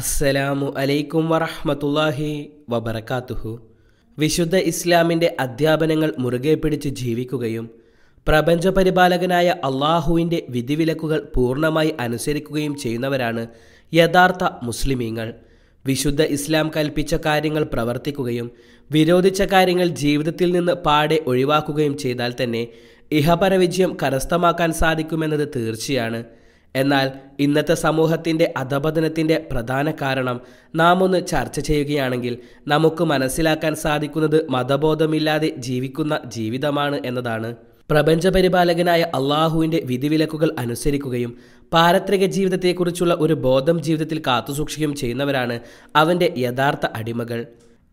അസ്സലാമു അലൈക്കും വറഹമത്തല്ലാഹി വബർക്കാത്തുഹു വിശുദ്ധ ഇസ്ലാമിൻ്റെ അധ്യാപനങ്ങൾ മുറുകെ പിടിച്ച് ജീവിക്കുകയും പ്രപഞ്ചപരിപാലകനായ അള്ളാഹുവിൻ്റെ വിധിവിലക്കുകൾ പൂർണ്ണമായി അനുസരിക്കുകയും ചെയ്യുന്നവരാണ് യഥാർത്ഥ മുസ്ലിമീങ്ങൾ വിശുദ്ധ ഇസ്ലാം കൽപ്പിച്ച കാര്യങ്ങൾ പ്രവർത്തിക്കുകയും വിരോധിച്ച കാര്യങ്ങൾ ജീവിതത്തിൽ നിന്ന് പാടെ ഒഴിവാക്കുകയും ചെയ്താൽ തന്നെ ഇഹപരവിജയം കരസ്ഥമാക്കാൻ സാധിക്കുമെന്നത് തീർച്ചയാണ് എന്നാൽ ഇന്നത്തെ സമൂഹത്തിൻ്റെ അധപതനത്തിൻ്റെ പ്രധാന കാരണം നാം ഒന്ന് ചർച്ച ചെയ്യുകയാണെങ്കിൽ നമുക്ക് മനസ്സിലാക്കാൻ സാധിക്കുന്നത് മതബോധമില്ലാതെ ജീവിക്കുന്ന ജീവിതമാണ് എന്നതാണ് പ്രപഞ്ചപരിപാലകനായ അള്ളാഹുവിൻ്റെ വിധിവിലക്കുകൾ അനുസരിക്കുകയും പാരത്രിക ജീവിതത്തെക്കുറിച്ചുള്ള ഒരു ബോധം ജീവിതത്തിൽ കാത്തുസൂക്ഷിക്കുകയും ചെയ്യുന്നവരാണ് അവൻ്റെ യഥാർത്ഥ അടിമകൾ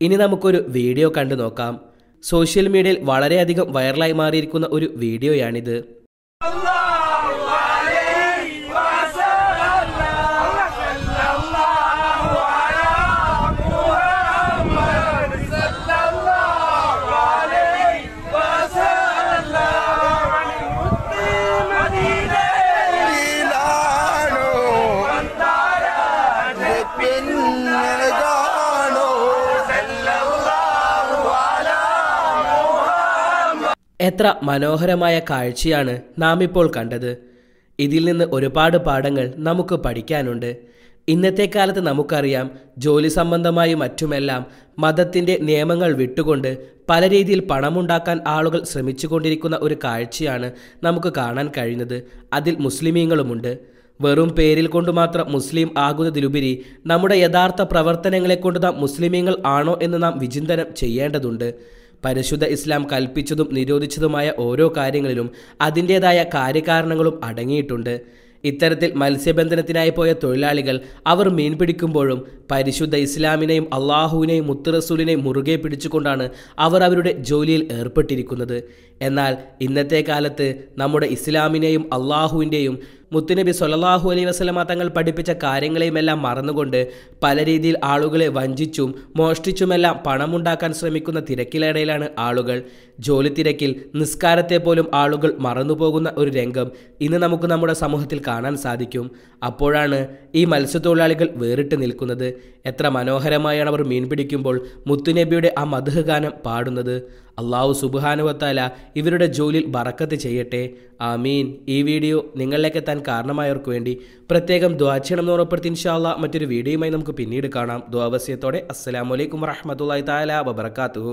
ഇനി നമുക്കൊരു വീഡിയോ കണ്ടു നോക്കാം സോഷ്യൽ മീഡിയയിൽ വളരെയധികം വൈറലായി മാറിയിരിക്കുന്ന ഒരു വീഡിയോയാണിത് അല്ലാ എത്ര മനോഹരമായ കാഴ്ചയാണ് നാം ഇപ്പോൾ കണ്ടത് ഇതിൽ നിന്ന് ഒരുപാട് പാഠങ്ങൾ നമുക്ക് പഠിക്കാനുണ്ട് ഇന്നത്തെ കാലത്ത് നമുക്കറിയാം ജോലി സംബന്ധമായി മറ്റുമെല്ലാം മതത്തിൻ്റെ നിയമങ്ങൾ വിട്ടുകൊണ്ട് പല രീതിയിൽ പണമുണ്ടാക്കാൻ ആളുകൾ ശ്രമിച്ചുകൊണ്ടിരിക്കുന്ന ഒരു കാഴ്ചയാണ് നമുക്ക് കാണാൻ കഴിയുന്നത് അതിൽ മുസ്ലിമീങ്ങളുമുണ്ട് വെറും പേരിൽ കൊണ്ട് മാത്രം മുസ്ലിം ആകുന്നതിലുപരി നമ്മുടെ യഥാർത്ഥ പ്രവർത്തനങ്ങളെ കൊണ്ട് നാം മുസ്ലിമീങ്ങൾ ആണോ എന്ന് നാം വിചിന്തനം ചെയ്യേണ്ടതുണ്ട് പരിശുദ്ധ ഇസ്ലാം കൽപ്പിച്ചതും നിരോധിച്ചതുമായ ഓരോ കാര്യങ്ങളിലും അതിൻ്റെതായ കാര്യകാരണങ്ങളും അടങ്ങിയിട്ടുണ്ട് ഇത്തരത്തിൽ മത്സ്യബന്ധനത്തിനായി പോയ തൊഴിലാളികൾ അവർ മീൻ പിടിക്കുമ്പോഴും പരിശുദ്ധ ഇസ്ലാമിനെയും അള്ളാഹുവിനെയും മുത്തുറസൂലിനെയും മുറുകെ പിടിച്ചുകൊണ്ടാണ് അവർ അവരുടെ ജോലിയിൽ ഏർപ്പെട്ടിരിക്കുന്നത് എന്നാൽ ഇന്നത്തെ കാലത്ത് നമ്മുടെ ഇസ്ലാമിനെയും അള്ളാഹുവിൻ്റെയും മുത്തുനബി സൊല്ലാഹു അലൈ വസ്ലമ തങ്ങൾ പഠിപ്പിച്ച കാര്യങ്ങളെയുമെല്ലാം മറന്നുകൊണ്ട് പല രീതിയിൽ ആളുകളെ വഞ്ചിച്ചും മോഷ്ടിച്ചുമെല്ലാം പണമുണ്ടാക്കാൻ ശ്രമിക്കുന്ന തിരക്കിലിടയിലാണ് ആളുകൾ ജോലി തിരക്കിൽ നിസ്കാരത്തെ പോലും ആളുകൾ മറന്നുപോകുന്ന ഒരു രംഗം ഇന്ന് നമുക്ക് നമ്മുടെ സമൂഹത്തിൽ കാണാൻ സാധിക്കും അപ്പോഴാണ് ഈ മത്സ്യത്തൊഴിലാളികൾ വേറിട്ട് നിൽക്കുന്നത് എത്ര മനോഹരമായാണ് അവർ മീൻ പിടിക്കുമ്പോൾ മുത്തുനബിയുടെ ആ മധുഹ ഗാനം പാടുന്നത് അള്ളാഹു സുബുഹാനുവത്താല ഇവരുടെ ജോലിയിൽ ബറക്കത്ത് ചെയ്യട്ടെ ആമീൻ ഈ വീഡിയോ നിങ്ങളിലേക്ക് എത്താൻ കാരണമായവർക്ക് വേണ്ടി പ്രത്യേകം ദ്വാ എന്ന് ഉറപ്പെടുത്തി ഇൻഷാല്ല മറ്റൊരു വീഡിയോയുമായി നമുക്ക് പിന്നീട് കാണാം ദ്വാവസ്യത്തോടെ അസ്സലാമലൈക്കും വറഹമത്തല്ലാ താല വബർക്കാത്തു